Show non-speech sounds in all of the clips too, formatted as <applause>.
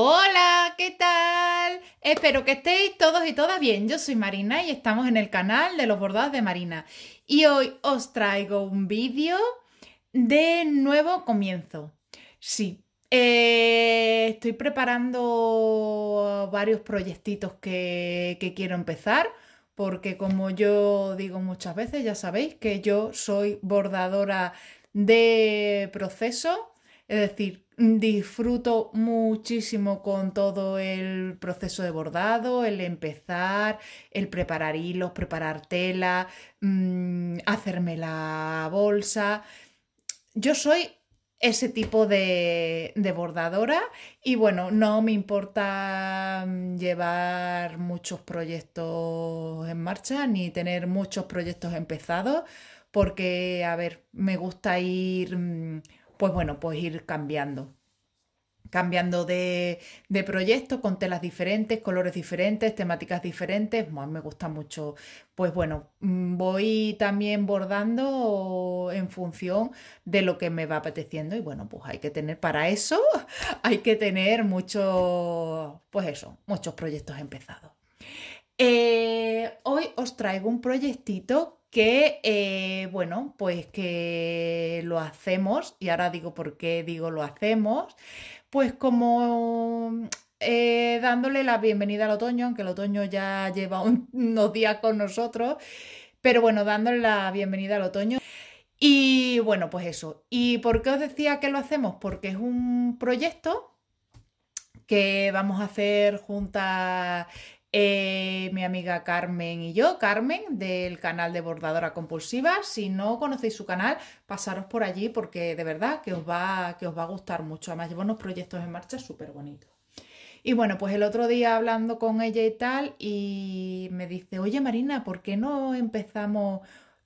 Hola, ¿qué tal? Espero que estéis todos y todas bien. Yo soy Marina y estamos en el canal de los bordados de Marina. Y hoy os traigo un vídeo de nuevo comienzo. Sí, eh, estoy preparando varios proyectitos que, que quiero empezar porque como yo digo muchas veces, ya sabéis que yo soy bordadora de proceso, es decir, Disfruto muchísimo con todo el proceso de bordado, el empezar, el preparar hilos, preparar tela, mm, hacerme la bolsa. Yo soy ese tipo de, de, bordadora y bueno, no me importa mm, llevar muchos proyectos en marcha ni tener muchos proyectos empezados porque, a ver, me gusta ir, mm, pues bueno, pues ir cambiando cambiando de, de proyectos con telas diferentes, colores diferentes, temáticas diferentes. me gusta mucho. Pues bueno, mm, voy también bordando en función de lo que me va apeteciendo y bueno, pues hay que tener para eso, <laughs> hay que tener muchos, pues eso, muchos proyectos empezados. Eh, hoy os traigo un proyectito que, eh, bueno, pues que lo hacemos, y ahora digo por qué digo lo hacemos, pues como eh, dándole la bienvenida al otoño, aunque el otoño ya lleva unos días con nosotros, pero bueno, dándole la bienvenida al otoño. Y bueno, pues eso. ¿Y por qué os decía que lo hacemos? Porque es un proyecto que vamos a hacer juntas eh, mi amiga Carmen y yo, Carmen, del canal de Bordadora Compulsiva. Si no conocéis su canal, pasaros por allí porque de verdad que os va, que os va a gustar mucho. Además, llevo unos proyectos en marcha súper bonitos. Y bueno, pues el otro día hablando con ella y tal, y me dice, oye Marina, ¿por qué no empezamos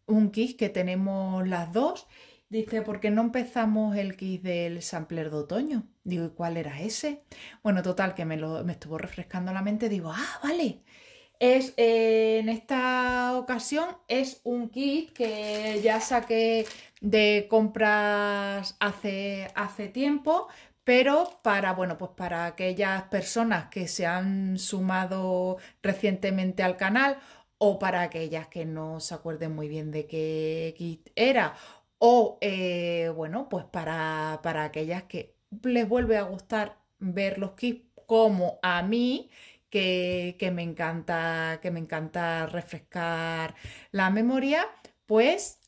un quiz que tenemos las dos? Dice, ¿por qué no empezamos el kit del sampler de otoño? Digo, ¿y cuál era ese? Bueno, total, que me, me estuvo refrescando la mente. Digo, ah, vale. Es, eh, en esta ocasión es un kit que ya saqué de compras hace, hace tiempo, pero para, bueno, pues para aquellas personas que se han sumado recientemente al canal o para aquellas que no se acuerden muy bien de qué kit era o, eh, bueno, pues para, para aquellas que les vuelve a gustar ver los kits como a mí, que, que, me encanta, que me encanta refrescar la memoria, pues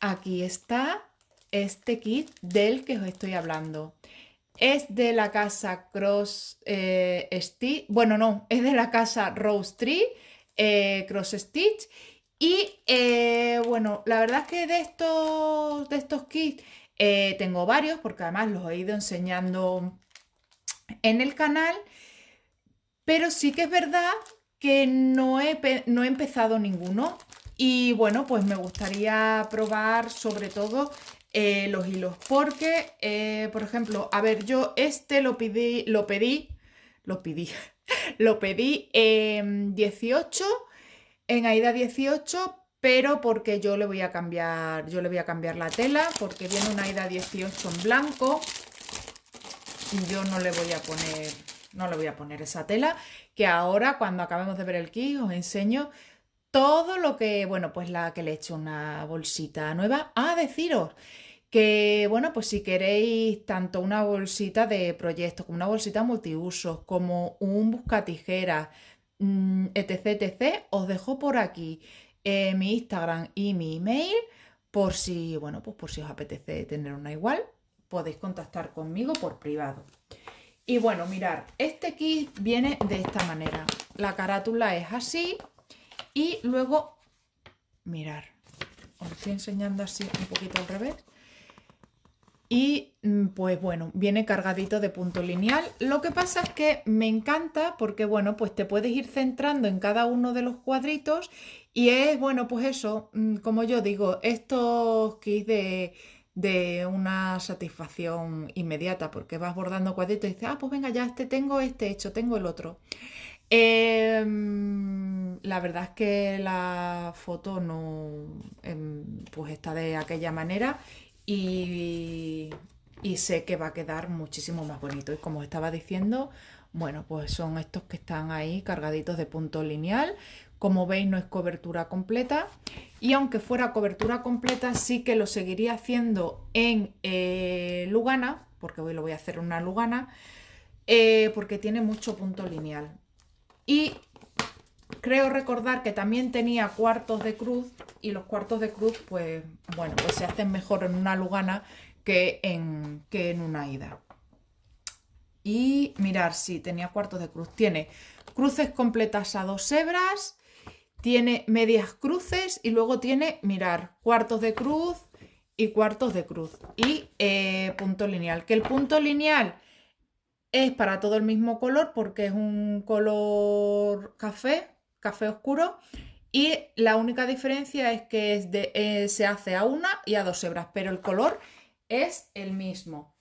aquí está este kit del que os estoy hablando. Es de la casa Cross eh, Stitch, bueno no, es de la casa Rose Tree eh, Cross Stitch y eh, bueno, la verdad es que de estos, de estos kits eh, tengo varios porque además los he ido enseñando en el canal. Pero sí que es verdad que no he, no he empezado ninguno. Y bueno, pues me gustaría probar sobre todo eh, los hilos. Porque, por ejemplo, a ver, yo este lo pedí, lo pedí, lo pedí, <laughs> lo pedí en 18 en Aida 18, pero porque yo le voy a cambiar, yo le voy a cambiar la tela, porque viene una Aida 18 en blanco. y Yo no le voy a poner, no le voy a poner esa tela, que ahora cuando acabemos de ver el kit os enseño todo lo que, bueno, pues la que le he hecho una bolsita nueva. a ah, deciros que, bueno, pues si queréis tanto una bolsita de proyectos como una bolsita multiusos, como un buscatijeras, Mm, etc, etc. Os dejo por aquí eh, mi Instagram y mi email por si, bueno, pues por si os apetece tener una igual, podéis contactar conmigo por privado. Y bueno, mirar, este kit viene de esta manera. La carátula es así y luego, mirar, os estoy enseñando así un poquito al revés y mm, pues bueno, viene cargadito de punto lineal. Lo que pasa es que me encanta porque bueno, pues te puedes ir centrando en cada uno de los cuadritos y es bueno, pues eso, mm, como yo digo, estos kits de, de una satisfacción inmediata porque vas bordando cuadritos y dices, ah, pues venga, ya este tengo este hecho, tengo el otro. Em, la verdad es que la foto no em, pues está de aquella manera y, sé que va a quedar muchísimo más bonito. Y como estaba diciendo, bueno, pues son estos que están ahí cargaditos de punto lineal. Como veis no es cobertura completa y aunque fuera cobertura completa sí que lo seguiría haciendo en eh, Lugana, porque hoy lo voy a hacer en una Lugana, eh, porque tiene mucho punto lineal. Y creo recordar que también tenía cuartos de cruz y los cuartos de cruz, pues bueno, pues se hacen mejor en una lugana que en, que en una ida. Y mirar, sí, tenía cuartos de cruz. Tiene cruces completas a dos hebras, tiene medias cruces y luego tiene, mirar, cuartos de cruz y cuartos de cruz. Y eh, punto lineal. Que el punto lineal es para todo el mismo color porque es un color café, café oscuro. Y la única diferencia es que eh, se hace a una y a dos hebras, pero el color es el mismo.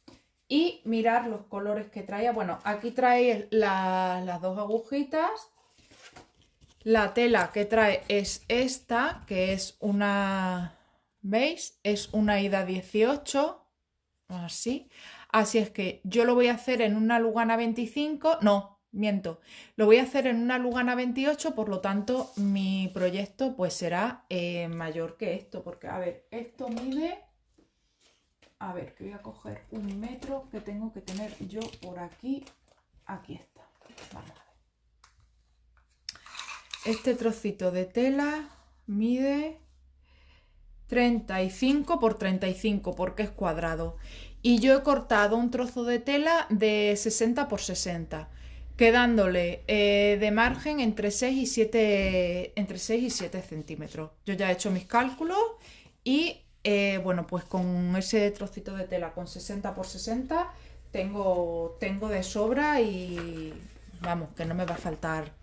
Y mirar los colores que trae Bueno, aquí trae las dos agujitas. La tela que trae es esta, que es una... ¿Veis? Es una ida 18, así. Así es que yo lo voy a hacer en una Lugana 25, no, miento. Lo voy a hacer en una Lugana 28, por lo tanto mi proyecto pues será eh, mayor que esto, porque a ver, esto mide, a ver, que voy a coger un metro que tengo que tener yo por aquí, aquí está, Este trocito de tela mide 35 por 35 porque es cuadrado y yo he cortado un trozo de tela de 60 por 60 quedándole eh, de margen entre 6 y 7 entre y centímetros yo ya he hecho mis cálculos y eh, bueno pues con ese trocito de tela con 60 por 60 tengo tengo de sobra y vamos que no me va a faltar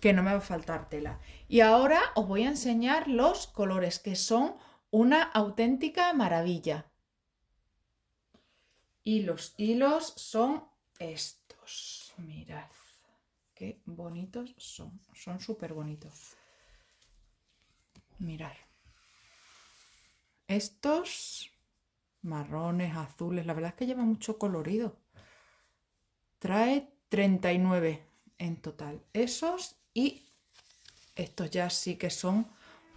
que no me va a faltar tela y ahora os voy a enseñar los colores que son una auténtica maravilla y los hilos son estos Mirad qué bonitos son. Son súper bonitos. Mirad. Estos marrones, azules. La verdad es que lleva mucho colorido. Trae 39 en total. Esos y estos ya sí que son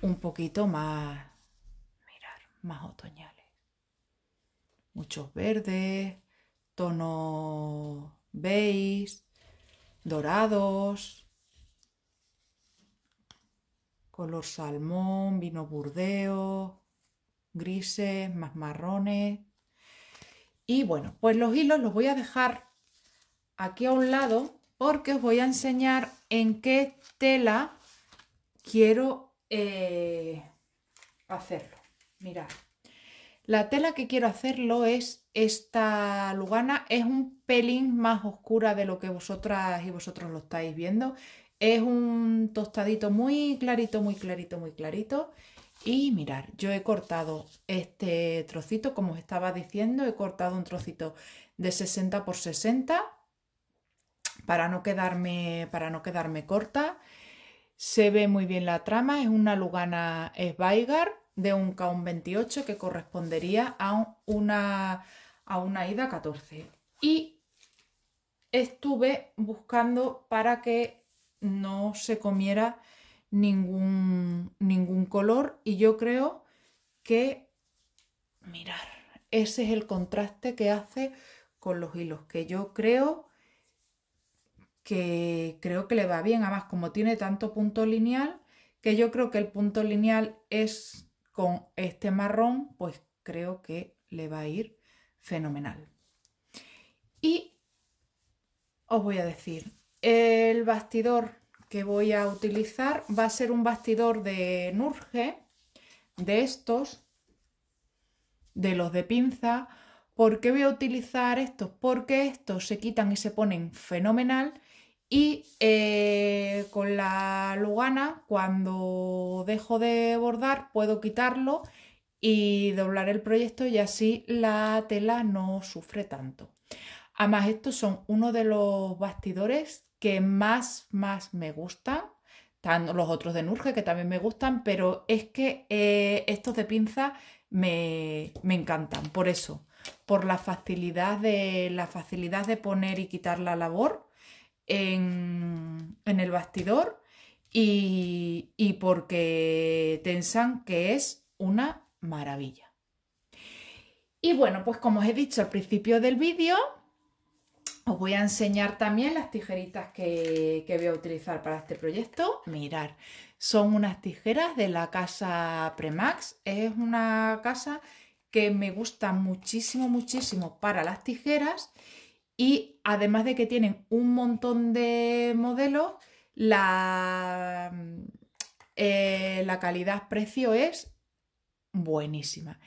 un poquito más, Mirad, más otoñales. Muchos verdes, tonos ¿Veis? dorados, color salmón, vino burdeo, grises, más marrones. Y bueno, pues los hilos los voy a dejar aquí a un lado porque os voy a enseñar en qué tela quiero eh, hacerlo. Mirad. La tela que quiero hacerlo es esta lugana, es un pelín más oscura de lo que vosotras y vosotros lo estáis viendo. Es un tostadito muy clarito, muy clarito, muy clarito. Y mirar, yo he cortado este trocito, como os estaba diciendo, he cortado un trocito de 60 por 60 para no quedarme, para no quedarme corta. Se ve muy bien la trama, es una lugana Sveigar de un k 28 que correspondería a una, a una ida 14. Y estuve buscando para que no se comiera ningún, ningún color y yo creo que, mirar, ese es el contraste que hace con los hilos, que yo creo que creo que le va bien, además como tiene tanto punto lineal, que yo creo que el punto lineal es con este marrón, pues creo que le va a ir fenomenal. Y os voy a decir, el bastidor que voy a utilizar va a ser un bastidor de Nurge, de estos, de los de pinza. ¿Por qué voy a utilizar estos? Porque estos se quitan y se ponen fenomenal y eh, con la lugana, cuando dejo de bordar, puedo quitarlo y doblar el proyecto y así la tela no sufre tanto. Además, estos son uno de los bastidores que más, más me gustan. los otros de Nurge que también me gustan, pero es que eh, estos de pinza me, me encantan, por eso, por la facilidad de, la facilidad de poner y quitar la labor en, el bastidor y, porque tensan que es una maravilla. Y bueno, pues como os he dicho al principio del vídeo, os voy a enseñar también las tijeritas que, que, voy a utilizar para este proyecto. Mirar, son unas tijeras de la casa Premax. Es una casa que me gusta muchísimo, muchísimo para las tijeras y además de que tienen un montón de modelos, la, eh, la calidad-precio es buenísima.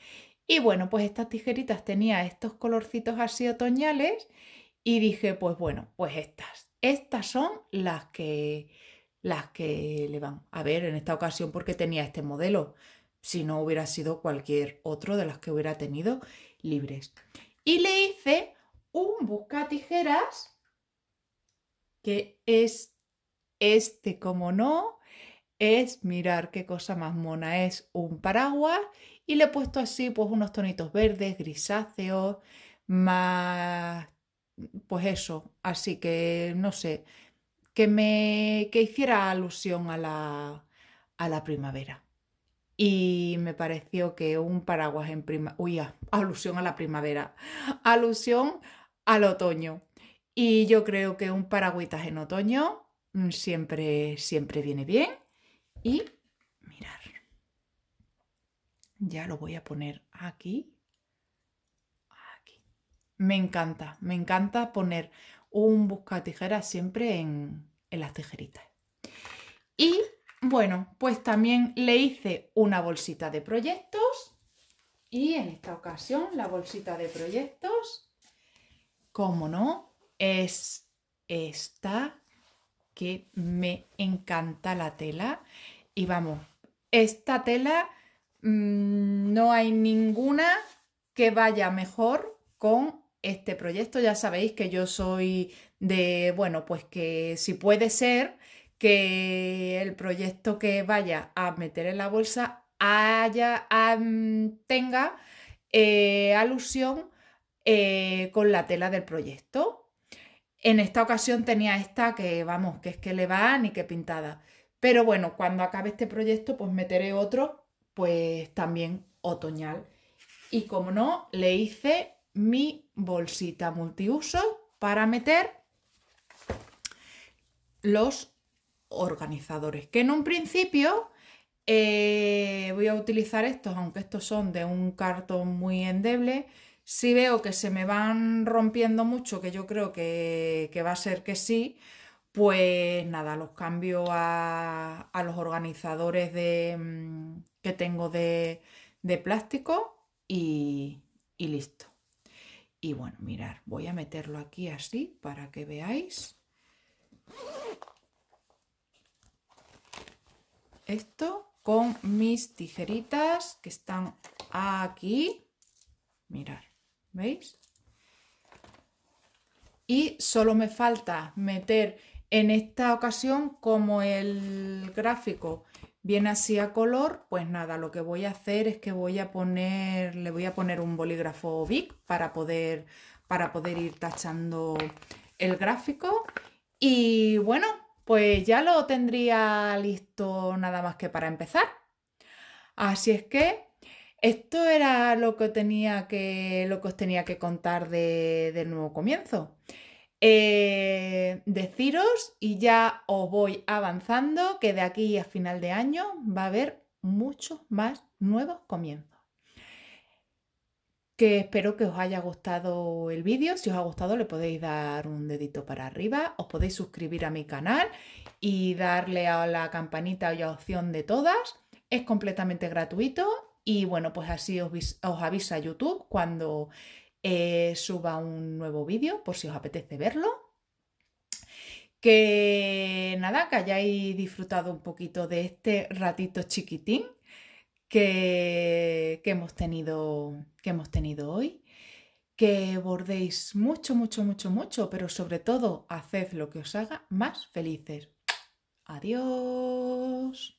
Y bueno, pues estas tijeritas tenía estos colorcitos así otoñales y dije, pues bueno, pues estas. Estas son las que, las que le van a ver en esta ocasión porque tenía este modelo. Si no hubiera sido cualquier otro de las que hubiera tenido libres. Y le hice un tijeras, que es este como no, es mirar qué cosa más mona es un paraguas y le he puesto así pues unos tonitos verdes, grisáceos, más pues eso, así que no sé, que me que hiciera alusión a la, a la primavera. Y me pareció que un paraguas en primavera, uy, ah, alusión a la primavera, alusión al otoño. Y yo creo que un paragüitas en otoño mm, siempre, siempre viene bien. Y mirar. Ya lo voy a poner aquí. Me encanta, me encanta poner un tijera siempre en, en las tijeritas. Y bueno, pues también le hice una bolsita de proyectos. Y en esta ocasión la bolsita de proyectos cómo no, es esta que me encanta la tela. Y vamos, esta tela mm, no hay ninguna que vaya mejor con este proyecto. Ya sabéis que yo soy de, bueno, pues que si puede ser que el proyecto que vaya a meter en la bolsa haya, tenga eh, alusión eh, con la tela del proyecto. En esta ocasión tenía esta que, vamos, que es que le va ni que pintada. Pero bueno, cuando acabe este proyecto, pues meteré otro, pues también otoñal. Y como no, le hice mi bolsita multiuso para meter los organizadores. Que en un principio eh, voy a utilizar estos, aunque estos son de un cartón muy endeble, si veo que se me van rompiendo mucho, que yo creo que, va a ser que sí, pues nada, los cambio a, los organizadores de, mm, que tengo de, plástico y, y listo. Y bueno, mirar, voy a meterlo aquí así para que veáis. Esto con mis tijeritas que están aquí. Mirar. ¿Veis? Y solo me falta meter en esta ocasión como el gráfico viene así a color, pues nada, lo que voy a hacer es que voy a poner, le voy a poner un bolígrafo big para poder, para poder ir tachando el gráfico. Y bueno, pues ya lo tendría listo nada más que para empezar. Así es que esto era lo que, tenía que, os tenía que contar de, del nuevo comienzo. Eh, deciros y ya os voy avanzando que de aquí a final de año va a haber muchos más nuevos comienzos. Que espero que os haya gustado el vídeo. Si os ha gustado le podéis dar un dedito para arriba, os podéis suscribir a mi canal y darle a la campanita y a opción de todas. Es completamente gratuito y bueno, pues así os, avisa YouTube cuando eh, suba un nuevo vídeo, por si os apetece verlo. Que nada, que hayáis disfrutado un poquito de este ratito chiquitín que, hemos, tenido, que hemos tenido hoy que bordéis mucho, mucho, mucho, mucho, pero sobre todo haced lo que os haga más felices. Adiós.